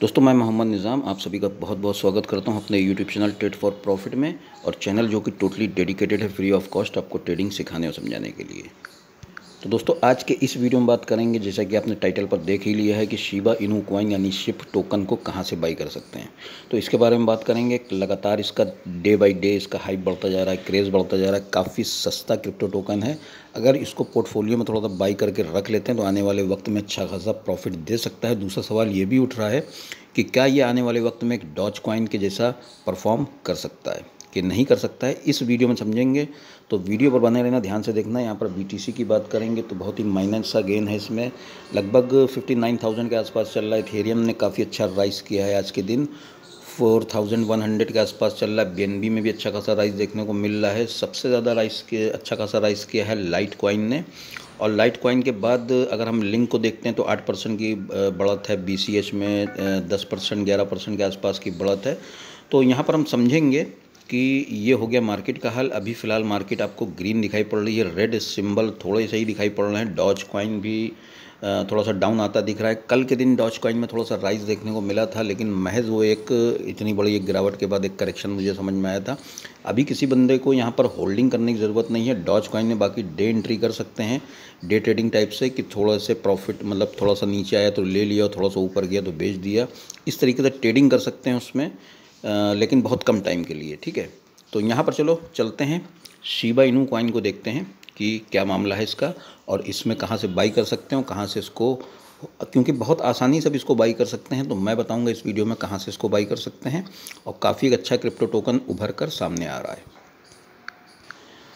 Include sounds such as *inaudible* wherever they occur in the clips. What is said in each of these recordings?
दोस्तों मैं मोहम्मद निज़ाम आप सभी का बहुत बहुत स्वागत करता हूं अपने YouTube channel trade for profit में और चैनल जो कि टोटली डेडिकेटेड है फ्री ऑफ कॉस्ट आपको ट्रेडिंग सिखाने और समझाने के लिए तो दोस्तों आज के इस वीडियो में बात करेंगे जैसा कि आपने टाइटल पर देख ही लिया है कि शिबा इनू क्वाइन यानी शिप टोकन को कहाँ से बाई कर सकते हैं तो इसके बारे में बात करेंगे लगातार इसका डे बाय डे इसका हाइप बढ़ता जा रहा है क्रेज़ बढ़ता जा रहा है काफ़ी सस्ता क्रिप्टो टोकन है अगर इसको पोर्टफोलियो में थोड़ा सा बाई करके रख लेते हैं तो आने वाले वक्त में अच्छा खासा प्रॉफिट दे सकता है दूसरा सवाल ये भी उठ रहा है कि क्या ये आने वाले वक्त में एक डॉच क्वाइन के जैसा परफॉर्म कर सकता है कि नहीं कर सकता है इस वीडियो में समझेंगे तो वीडियो पर बने रहना ध्यान से देखना यहाँ पर बीटीसी की बात करेंगे तो बहुत ही माइनस सा गेन है इसमें लगभग 59,000 के आसपास चल रहा है थेरियम ने काफ़ी अच्छा राइस किया है आज के दिन 4,100 के आसपास चल रहा है बी में भी अच्छा खासा राइस देखने को मिल रहा है सबसे ज़्यादा राइस के अच्छा खासा राइस किया है लाइट क्वाइन ने और लाइट क्वाइन के बाद अगर हम लिंक को देखते हैं तो 8 परसेंट की बढ़त है बी में 10 परसेंट ग्यारह परसेंट के आसपास की बढ़त है तो यहाँ पर हम समझेंगे कि ये हो गया मार्केट का हाल अभी फ़िलहाल मार्केट आपको ग्रीन दिखाई पड़ रही है रेड सिंबल थोड़े से ही दिखाई पड़ रहे हैं डॉज कॉइन भी थोड़ा सा डाउन आता दिख रहा है कल के दिन डॉच कॉइन में थोड़ा सा राइज देखने को मिला था लेकिन महज वो एक इतनी बड़ी एक गिरावट के बाद एक करेक्शन मुझे समझ में आया था अभी किसी बंदे को यहाँ पर होल्डिंग करने की ज़रूरत नहीं है डॉच कॉइन में बाकी डे एंट्री कर सकते हैं डे ट्रेडिंग टाइप से कि थोड़ा से प्रॉफिट मतलब थोड़ा सा नीचे आया तो ले लिया थोड़ा सा ऊपर गया तो बेच दिया इस तरीके से ट्रेडिंग कर सकते हैं उसमें लेकिन बहुत कम टाइम के लिए ठीक है तो यहाँ पर चलो चलते हैं शिबा इनू कॉइन को देखते हैं कि क्या मामला है इसका और इसमें कहाँ से बाई कर सकते हो कहाँ से इसको क्योंकि बहुत आसानी से इसको बाई कर सकते हैं तो मैं बताऊंगा इस वीडियो में कहाँ से इसको बाई कर सकते हैं और काफ़ी अच्छा क्रिप्टो टोकन उभर कर सामने आ रहा है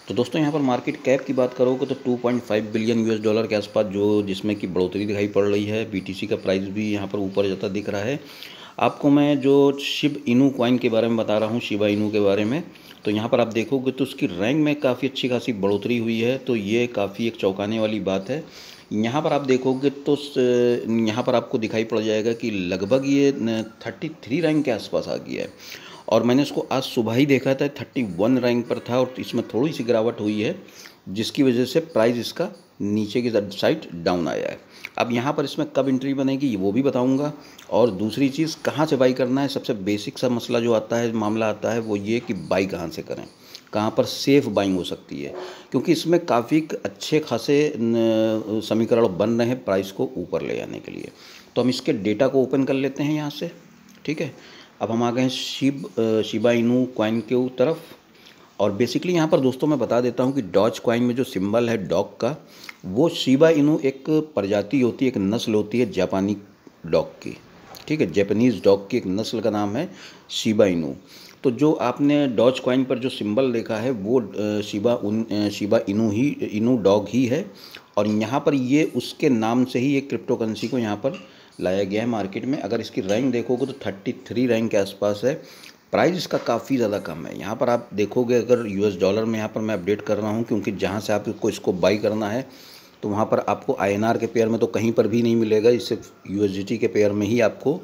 तो दोस्तों यहाँ पर मार्केट कैप की बात करोगे तो 2.5 बिलियन यूएस डॉलर के आसपास जो जिसमें कि बढ़ोतरी दिखाई पड़ रही है बीटीसी का प्राइस भी यहाँ पर ऊपर जाता दिख रहा है आपको मैं जो शिव इनू क्वाइन के बारे में बता रहा हूँ शिवा इनू के बारे में तो यहाँ पर आप देखोगे तो उसकी रैंक में काफ़ी अच्छी खासी बढ़ोतरी हुई है तो ये काफ़ी एक चौंकाने वाली बात है यहाँ पर आप देखोगे तो यहाँ पर आपको दिखाई पड़ जाएगा कि लगभग ये थर्टी थ्री रैंक के आसपास आ गया है और मैंने इसको आज सुबह ही देखा था थर्टी वन रैंक पर था और इसमें थोड़ी सी गिरावट हुई है जिसकी वजह से प्राइस इसका नीचे की साइड डाउन आया है अब यहाँ पर इसमें कब एंट्री बनेगी वो भी बताऊँगा और दूसरी चीज़ कहाँ से बाई करना है सबसे बेसिक सा मसला जो आता है मामला आता है वो ये कि बाई कहाँ से करें कहाँ पर सेफ़ बाइंग हो सकती है क्योंकि इसमें काफ़ी अच्छे खासे समीकरण बन रहे हैं प्राइस को ऊपर ले जाने के लिए तो हम इसके डेटा को ओपन कर लेते हैं यहाँ से ठीक है अब हम आ गए शिब शिबाइनू क्वाइन के तरफ और बेसिकली यहाँ पर दोस्तों मैं बता देता हूँ कि डॉच क्वाइन में जो सिंबल है डॉग का वो शिबा इनू एक प्रजाति होती है एक नस्ल होती है जापानी डॉग की ठीक है जापानीज डॉग की एक नस्ल का नाम है शिबा इनू तो जो आपने डॉच क्वाइन पर जो सिंबल देखा है वो शिबा उन शिबा इनू ही इनू डॉग ही है और यहाँ पर ये उसके नाम से ही एक क्रिप्टो करेंसी को यहाँ पर लाया गया है मार्केट में अगर इसकी रैंक देखोगे तो थर्टी थ्री रैंक के आसपास है प्राइस इसका काफ़ी ज़्यादा कम है यहाँ पर आप देखोगे अगर यूएस डॉलर में यहाँ पर मैं अपडेट कर रहा हूँ क्योंकि जहाँ से आपको इसको बाई करना है तो वहाँ पर आपको आईएनआर के पेयर में तो कहीं पर भी नहीं मिलेगा सिर्फ यू के पेयर में ही आपको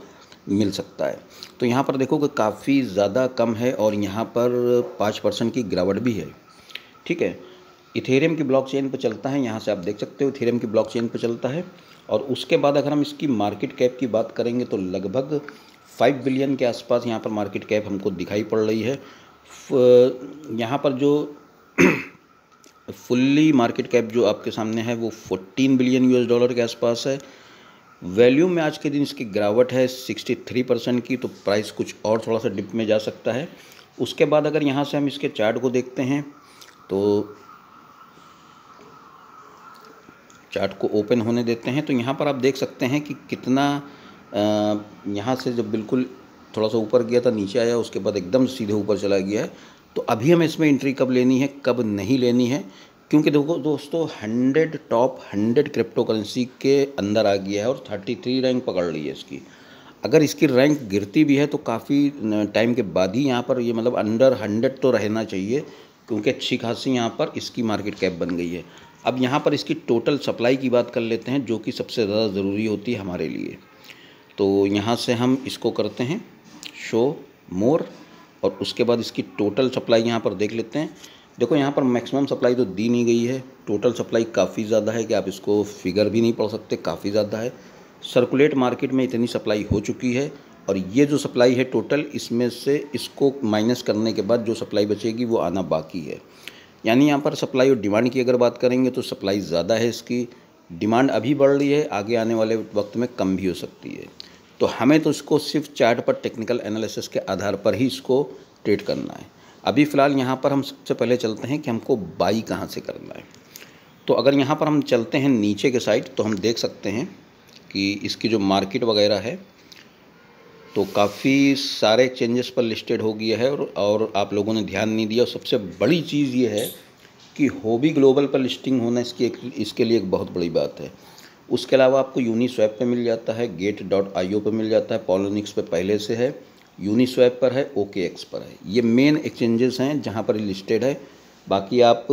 मिल सकता है तो यहाँ पर देखोगे काफ़ी ज़्यादा कम है और यहाँ पर पाँच परसेंट की गिरावट भी है ठीक है इथेरियम की ब्लॉक चेन पर चलता है यहाँ से आप देख सकते हो इथेरियम की ब्लॉक चेन पर चलता है और उसके बाद अगर हम इसकी मार्केट कैप की बात करेंगे तो लगभग फाइव बिलियन के आसपास यहाँ पर मार्केट कैप हमको दिखाई पड़ रही है यहाँ पर जो *clears throat* फुल्ली मार्केट कैप जो आपके सामने है वो फोर्टीन बिलियन यूएस डॉलर के आसपास है वैल्यू में आज के दिन इसकी गिरावट है 63 परसेंट की तो प्राइस कुछ और थोड़ा सा डिप में जा सकता है उसके बाद अगर यहाँ से हम इसके चार्ट को देखते हैं तो चार्ट को ओपन होने देते हैं तो यहाँ पर आप देख सकते हैं कि कितना यहाँ से जब बिल्कुल थोड़ा सा ऊपर गया था नीचे आया उसके बाद एकदम सीधे ऊपर चला गया है तो अभी हमें इसमें एंट्री कब लेनी है कब नहीं लेनी है क्योंकि देखो दोस्तों hundred top hundred cryptocurrency के अंदर आ गया है और थर्टी थ्री रैंक पकड़ ली है इसकी अगर इसकी रैंक गिरती भी है तो काफ़ी टाइम के बाद ही यहाँ पर ये मतलब अंडर हंड्रेड तो रहना चाहिए क्योंकि अच्छी खासी यहाँ पर इसकी मार्केट कैप बन गई है अब यहाँ पर इसकी टोटल सप्लाई की बात कर लेते हैं जो कि सबसे ज़्यादा ज़रूरी होती है हमारे लिए तो यहाँ से हम इसको करते हैं शो मोर और उसके बाद इसकी टोटल सप्लाई यहाँ पर देख लेते हैं देखो यहाँ पर मैक्सिमम सप्लाई तो दी नहीं गई है टोटल सप्लाई काफ़ी ज़्यादा है कि आप इसको फिगर भी नहीं पढ़ सकते काफ़ी ज़्यादा है सर्कुलेट मार्केट में इतनी सप्लाई हो चुकी है और ये जो सप्लाई है टोटल इसमें से इसको माइनस करने के बाद जो सप्लाई बचेगी वो आना बाकी है यानी यहाँ पर सप्लाई और डिमांड की अगर बात करेंगे तो सप्लाई ज़्यादा है इसकी डिमांड अभी बढ़ रही है आगे आने वाले वक्त में कम भी हो सकती है तो हमें तो इसको सिर्फ चार्ट पर टेक्निकल एनालिसिस के आधार पर ही इसको ट्रेड करना है अभी फ़िलहाल यहाँ पर हम सबसे पहले चलते हैं कि हमको बाई कहाँ से करना है तो अगर यहाँ पर हम चलते हैं नीचे के साइड तो हम देख सकते हैं कि इसकी जो मार्केट वगैरह है तो काफ़ी सारे चेंजेस पर लिस्टेड हो गया है और, और आप लोगों ने ध्यान नहीं दिया और सबसे बड़ी चीज़ ये है कि होबी ग्लोबल पर लिस्टिंग होना इसकी एक इसके लिए एक बहुत बड़ी बात है उसके अलावा आपको यूनिस्वैप पे मिल जाता है गेट डॉट आई ओ पर मिल जाता है पॉलोनिक्स पे पहले से है यूनिस्वैप पर है ओके एक्स पर है ये मेन एक्सचेंजेस हैं जहाँ पर लिस्टेड है बाकी आप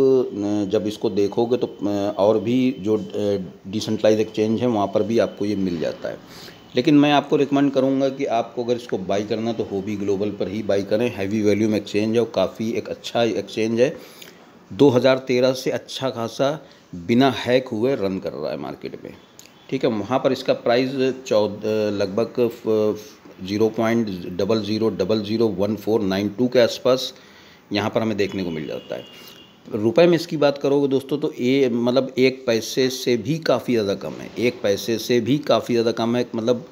जब इसको देखोगे तो और भी जो डिसेंट्रलाइज एक्सचेंज है वहाँ पर भी आपको ये मिल जाता है लेकिन मैं आपको रिकमेंड करूँगा कि आपको अगर इसको बाई करना तो होबी ग्लोबल पर ही बाई करें हैवी वैल्यूम एक्सचेंज है और काफ़ी एक अच्छा एक्सचेंज है 2013 से अच्छा खासा बिना हैक हुए रन कर रहा है मार्केट में ठीक है वहाँ पर इसका प्राइस चौदह लगभग zero point double zero double zero one four nine two के आसपास यहाँ पर हमें देखने को मिल जाता है रुपए में इसकी बात करोगे दोस्तों तो ये मतलब एक पैसे से भी काफ़ी ज़्यादा कम है एक पैसे से भी काफ़ी ज़्यादा कम है मतलब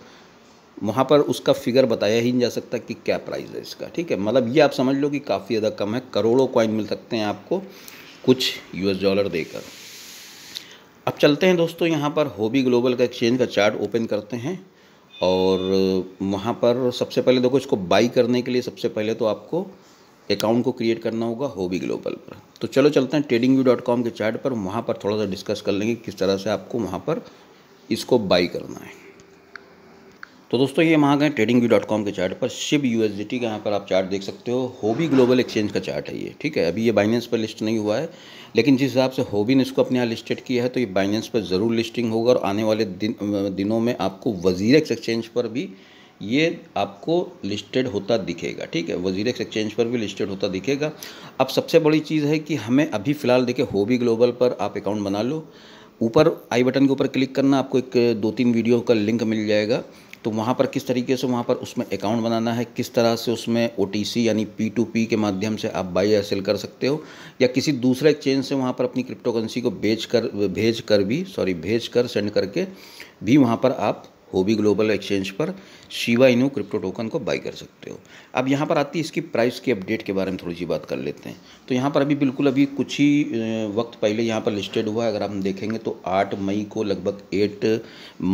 वहाँ पर उसका फिगर बताया ही नहीं जा सकता कि क्या प्राइस है इसका ठीक है मतलब ये आप समझ लो कि काफ़ी ज़्यादा कम है करोड़ों कॉइन मिल सकते हैं आपको कुछ यूएस डॉलर देकर अब चलते हैं दोस्तों यहाँ पर होबी ग्लोबल का एक्सचेंज का चार्ट ओपन करते हैं और वहाँ पर सबसे पहले देखो इसको बाई करने के लिए सबसे पहले तो आपको अकाउंट को क्रिएट करना होगा होबी ग्लोबल पर तो चलो चलते हैं ट्रेडिंग व्यू डॉट कॉम के चार्ट पर वहाँ पर थोड़ा सा डिस्कस कर लेंगे किस तरह से आपको वहाँ पर इसको बाई करना है तो दोस्तों ये वहाँ गए ट्रेडिंग व्यू डॉट कॉम के चार्ट पर शिव यू एस का यहाँ पर आप चार्ट देख सकते हो होबी ग्लोबल एक्सचेंज का चार्ट है ये ठीक है अभी ये बाइनेंस पर लिस्ट नहीं हुआ है लेकिन जिस हिसाब से होबी ने इसको अपने यहाँ लिस्टेड किया है तो ये बाइनेंस पर ज़रूर लिस्टिंग होगा और आने वाले दिन दिनों में आपको वजीर एक्सचेंज पर भी ये आपको लिस्टेड होता दिखेगा ठीक है वजीर एक्सचेंज पर भी लिस्टेड होता दिखेगा अब सबसे बड़ी चीज़ है कि हमें अभी फ़िलहाल देखिए होबी ग्लोबल पर आप अकाउंट बना लो ऊपर आई बटन के ऊपर क्लिक करना आपको एक दो तीन वीडियो का लिंक मिल जाएगा तो वहाँ पर किस तरीके से वहाँ पर उसमें अकाउंट बनाना है किस तरह से उसमें ओ यानी पी टू पी के माध्यम से आप बाई या सेल कर सकते हो या किसी दूसरे एक्सचेंज से वहाँ पर अपनी क्रिप्टोकरेंसी को बेच कर भेज कर भी सॉरी भेज कर सेंड करके भी वहाँ पर आप होबी ग्लोबल एक्सचेंज पर शिवा इनू क्रिप्टो टोकन को बाई कर सकते हो अब यहाँ पर आती है इसकी प्राइस की अपडेट के बारे में थोड़ी सी बात कर लेते हैं तो यहाँ पर अभी बिल्कुल अभी कुछ ही वक्त पहले यहाँ पर लिस्टेड हुआ है अगर हम देखेंगे तो आठ मई को लगभग एट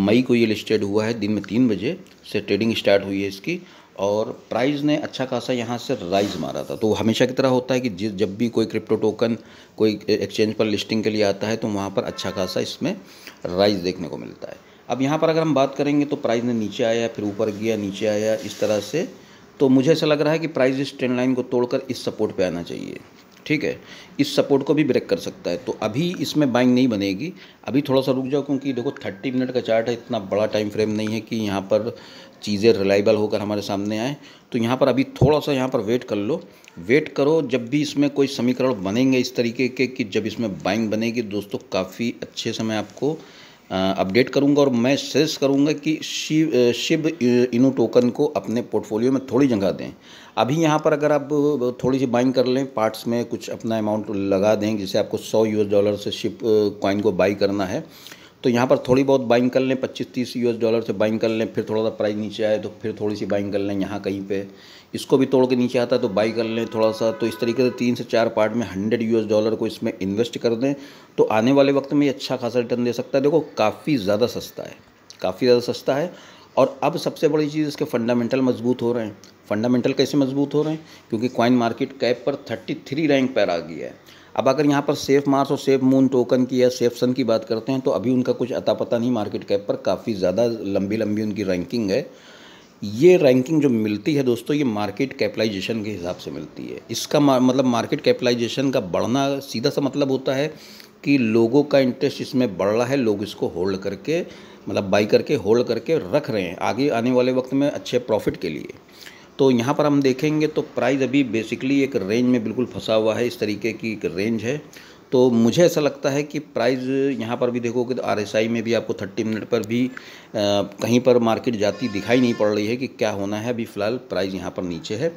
मई को ये लिस्टेड हुआ है दिन में तीन बजे से ट्रेडिंग स्टार्ट हुई है इसकी और प्राइस ने अच्छा खासा यहाँ से राइज मारा था तो हमेशा की तरह होता है कि जब भी कोई क्रिप्टो टोकन कोई एक्सचेंज पर लिस्टिंग के लिए आता है तो वहाँ पर अच्छा खासा इसमें राइज देखने को मिलता है अब यहाँ पर अगर हम बात करेंगे तो प्राइस ने नीचे आया फिर ऊपर गया नीचे आया इस तरह से तो मुझे ऐसा लग रहा है कि प्राइस इस ट्रेंड लाइन को तोड़कर इस सपोर्ट पे आना चाहिए ठीक है इस सपोर्ट को भी ब्रेक कर सकता है तो अभी इसमें बाइंग नहीं बनेगी अभी थोड़ा सा रुक जाओ क्योंकि देखो थर्टी मिनट का चार्ट है इतना बड़ा टाइम फ्रेम नहीं है कि यहाँ पर चीज़ें रिलायबल होकर हमारे सामने आए तो यहाँ पर अभी थोड़ा सा यहाँ पर वेट कर लो वेट करो जब भी इसमें कोई समीकरण बनेंगे इस तरीके के कि जब इसमें बाइंग बनेगी दोस्तों काफ़ी अच्छे समय आपको अपडेट करूंगा और मैं सजेस्ट करूंगा कि शिव शिव इनो टोकन को अपने पोर्टफोलियो में थोड़ी जगह दें अभी यहाँ पर अगर आप थोड़ी सी बाइंग कर लें पार्ट्स में कुछ अपना अमाउंट लगा दें जैसे आपको सौ यूएस डॉलर से शिप कॉइन को बाई करना है तो यहाँ पर थोड़ी बहुत बाइंग कर लें पच्चीस तीस यू डॉलर से बाइंग कर लें फिर थोड़ा सा प्राइस नीचे आए तो फिर थोड़ी सी बाइंग कर लें यहाँ कहीं पे इसको भी तोड़ के नीचे आता है तो बाई कर लें थोड़ा सा तो इस तरीके से तीन से चार पार्ट में हंड्रेड यूएस डॉलर को इसमें इन्वेस्ट कर दें तो आने वाले वक्त में ये अच्छा खासा रिटर्न दे सकता है देखो काफ़ी ज़्यादा सस्ता है काफ़ी ज़्यादा सस्ता है और अब सबसे बड़ी चीज़ इसके फंडामेंटल मजबूत हो रहे हैं फंडामेंटल कैसे मजबूत हो रहे हैं क्योंकि क्वाइन मार्केट कैप पर 33 रैंक पर आ गया है अब अगर यहाँ पर सेफ मार्स और सेफ मून टोकन की या सेफ सन की बात करते हैं तो अभी उनका कुछ अता पता नहीं मार्केट कैप पर काफ़ी ज़्यादा लंबी लंबी उनकी रैंकिंग है ये रैंकिंग जो मिलती है दोस्तों ये मार्केट कैपिटलाइजेशन के हिसाब से मिलती है इसका मतलब मार्केट कैपिटलाइजेशन का बढ़ना सीधा सा मतलब होता है कि लोगों का इंटरेस्ट इसमें बढ़ रहा है लोग इसको होल्ड करके मतलब बाई करके होल्ड करके रख रहे हैं आगे आने वाले वक्त में अच्छे प्रॉफिट के लिए तो यहाँ पर हम देखेंगे तो प्राइस अभी बेसिकली एक रेंज में बिल्कुल फंसा हुआ है इस तरीके की एक रेंज है तो मुझे ऐसा लगता है कि प्राइस यहाँ पर भी देखोगे तो आर में भी आपको 30 मिनट पर भी आ, कहीं पर मार्केट जाती दिखाई नहीं पड़ रही है कि क्या होना है अभी फ़िलहाल प्राइस यहाँ पर नीचे है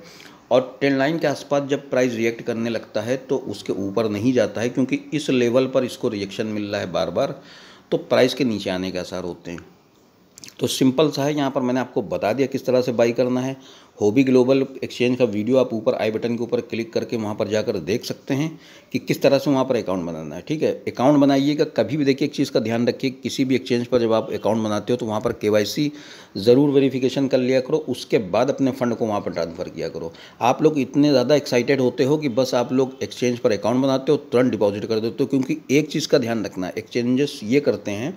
और ट्रेंड लाइन के आसपास जब प्राइस रिएक्ट करने लगता है तो उसके ऊपर नहीं जाता है क्योंकि इस लेवल पर इसको रिएक्शन मिल रहा है बार बार तो प्राइस के नीचे आने के आसार होते हैं तो सिंपल सा है यहाँ पर मैंने आपको बता दिया किस तरह से बाई करना है होबी ग्लोबल एक्सचेंज का वीडियो आप ऊपर आई बटन के ऊपर क्लिक करके वहाँ पर जाकर देख सकते हैं कि किस तरह से वहाँ पर अकाउंट बनाना है ठीक है अकाउंट बनाइएगा कभी भी देखिए एक चीज़ का ध्यान रखिए किसी भी एक्सचेंज पर जब आप अकाउंट बनाते हो तो वहाँ पर के ज़रूर वेरीफिकेशन कर लिया करो उसके बाद अपने फ़ंड को वहाँ पर ट्रांसफ़र किया करो आप लोग इतने ज़्यादा एक्साइटेड होते हो कि बस आप लोग एक्सचेंज पर अकाउंट बनाते हो तुरंत डिपॉजिट कर देते हो क्योंकि एक चीज़ का ध्यान रखना है एक्सचेंजेस ये करते हैं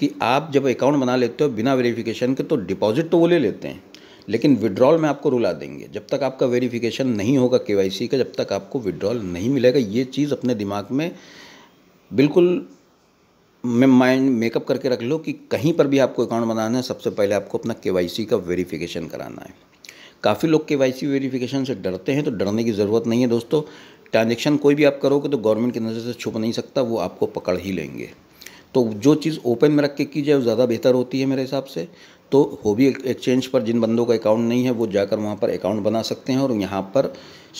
कि आप जब अकाउंट बना लेते हो बिना वेरिफिकेशन के तो डिपॉजिट तो वो ले लेते हैं लेकिन विड्रॉल में आपको रुला देंगे जब तक आपका वेरिफिकेशन नहीं होगा के का जब तक आपको विड्रॉल नहीं मिलेगा ये चीज़ अपने दिमाग में बिल्कुल माइंड मेकअप करके रख लो कि कहीं पर भी आपको अकाउंट बनाना है सबसे पहले आपको अपना के का वेरीफिकेशन कराना है काफ़ी लोग के वेरिफिकेशन से डरते हैं तो डरने की ज़रूरत नहीं है दोस्तों ट्रांजेक्शन कोई भी आप करोगे तो गवर्नमेंट की नज़र से छुप नहीं सकता वो आपको पकड़ ही लेंगे तो जो चीज़ ओपन में रख के की जाए वो ज़्यादा बेहतर होती है मेरे हिसाब से तो भी एक्सचेंज पर जिन बंदों का अकाउंट नहीं है वो जाकर वहाँ पर अकाउंट बना सकते हैं और यहाँ पर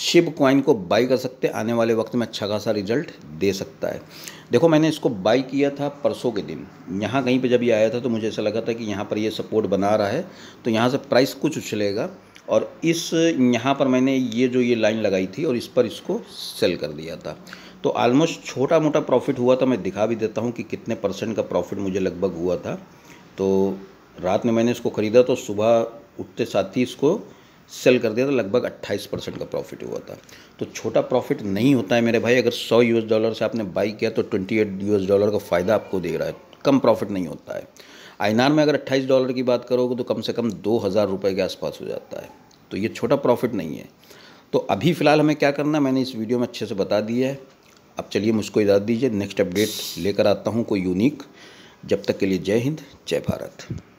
शिव कॉइन को बाई कर सकते हैं आने वाले वक्त में अच्छा खासा रिजल्ट दे सकता है देखो मैंने इसको बाई किया था परसों के दिन यहाँ कहीं पे जब ये आया था तो मुझे ऐसा लगा था कि यहाँ पर ये सपोर्ट बना रहा है तो यहाँ से प्राइस कुछ उछलेगा और इस यहाँ पर मैंने ये जो ये लाइन लगाई थी और इस पर इसको सेल कर दिया था तो ऑलमोस्ट छोटा मोटा प्रॉफिट हुआ था मैं दिखा भी देता हूँ कि कितने परसेंट का प्रॉफिट मुझे लगभग हुआ था तो रात में मैंने इसको ख़रीदा तो सुबह उठते साथ ही इसको सेल कर दिया था लगभग 28 परसेंट का प्रॉफिट हुआ था तो छोटा प्रॉफिट नहीं होता है मेरे भाई अगर 100 यूएस डॉलर से आपने बाई किया तो 28 यूएस डॉलर का फ़ायदा आपको दे रहा है कम प्रॉफिट नहीं होता है आइनार में अगर 28 डॉलर की बात करोगे तो कम से कम दो हज़ार रुपये के आसपास हो जाता है तो ये छोटा प्रॉफिट नहीं है तो अभी फ़िलहाल हमें क्या करना है मैंने इस वीडियो में अच्छे से बता दिया है अब चलिए मुझको इजाज़त दीजिए नेक्स्ट अपडेट लेकर आता हूँ कोई यूनिक जब तक के लिए जय हिंद जय भारत